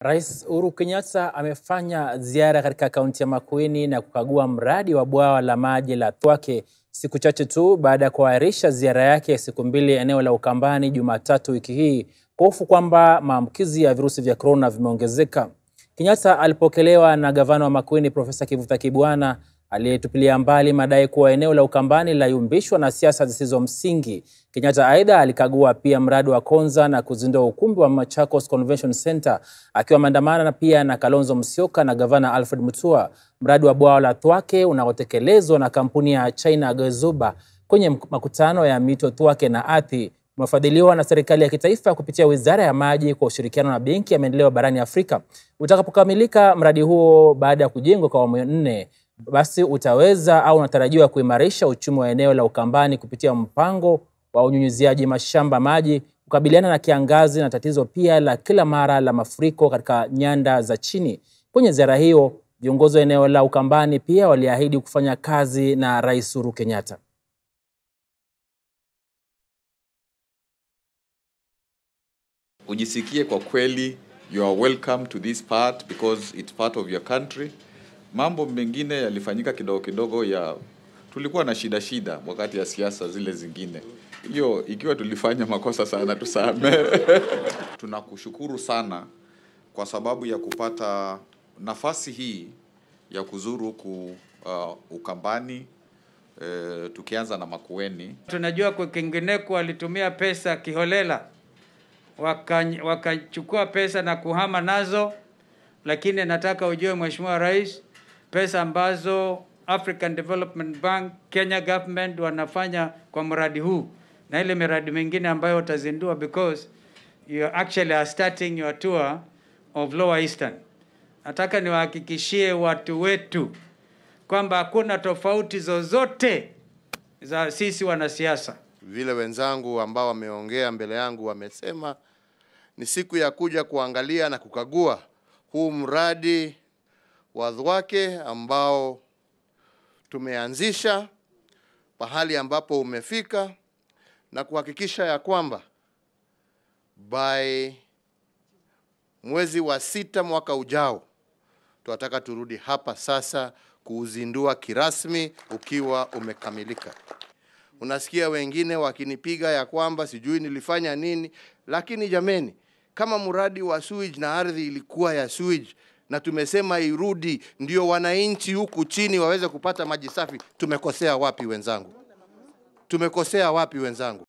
Rais Uhuru Kenyatta amefanya ziara katika kaunti ya Makueni na kukagua mradi wa bwawa la maji la Thwake siku chache tu baada ya kuahirisha ziara yake ya siku mbili eneo la Ukambani Jumatatu wiki hii kwa hofu kwamba maambukizi ya virusi vya korona vimeongezeka. Kenyatta alipokelewa na gavana wa Makueni Profesa Kivuta Kibwana aliyetupilia mbali madai kuwa eneo la Ukambani linayumbishwa na siasa zisizo msingi. Kenyatta aidha alikagua pia mradi wa Konza na kuzindua ukumbi wa Machakos Convention Center akiwa maandamana pia na Kalonzo Musyoka na gavana Alfred Mutua. Mradi wa bwawa la Thwake unaotekelezwa na kampuni ya China Gezuba kwenye makutano ya mito Thwake na Athi umefadhiliwa na serikali ya kitaifa kupitia wizara ya maji kwa ushirikiano na benki ya maendeleo barani Afrika. Utakapokamilika mradi huo baada ya kujengwa kwa awamu nne basi utaweza au unatarajiwa kuimarisha uchumi wa eneo la Ukambani kupitia mpango wa unyunyiziaji mashamba maji, kukabiliana na kiangazi na tatizo pia la kila mara la mafuriko katika nyanda za chini. Kwenye ziara hiyo, viongozi wa eneo la Ukambani pia waliahidi kufanya kazi na Rais Uhuru Kenyatta. Ujisikie kwa kweli you are welcome to this part because it's part of your country. Mambo mengine yalifanyika kidogo kidogo ya tulikuwa na shida shida wakati ya siasa zile zingine. Hiyo ikiwa tulifanya makosa sana, tusame Tunakushukuru sana kwa sababu ya kupata nafasi hii ya kuzuru ku uh, Ukambani E, tukianza na Makueni. Tunajua kwengineko walitumia pesa kiholela, wakachukua waka pesa na kuhama nazo, lakini nataka ujue Mheshimiwa Rais, pesa ambazo African Development Bank, Kenya government wanafanya kwa mradi huu na ile miradi mingine ambayo utazindua because you actually are starting your tour of Lower Eastern. Nataka niwahakikishie watu wetu kwamba hakuna tofauti zozote za sisi wanasiasa. Vile wenzangu ambao wameongea mbele yangu wamesema ni siku ya kuja kuangalia na kukagua huu mradi Wadhwake ambao tumeanzisha pahali ambapo umefika na kuhakikisha ya kwamba by mwezi wa sita mwaka ujao tunataka turudi hapa sasa kuuzindua kirasmi ukiwa umekamilika. Unasikia wengine wakinipiga ya kwamba sijui nilifanya nini, lakini jameni, kama mradi wa sewage na ardhi ilikuwa ya sewage na tumesema irudi, ndio wananchi huku chini waweze kupata maji safi. Tumekosea wapi wenzangu? Tumekosea wapi wenzangu?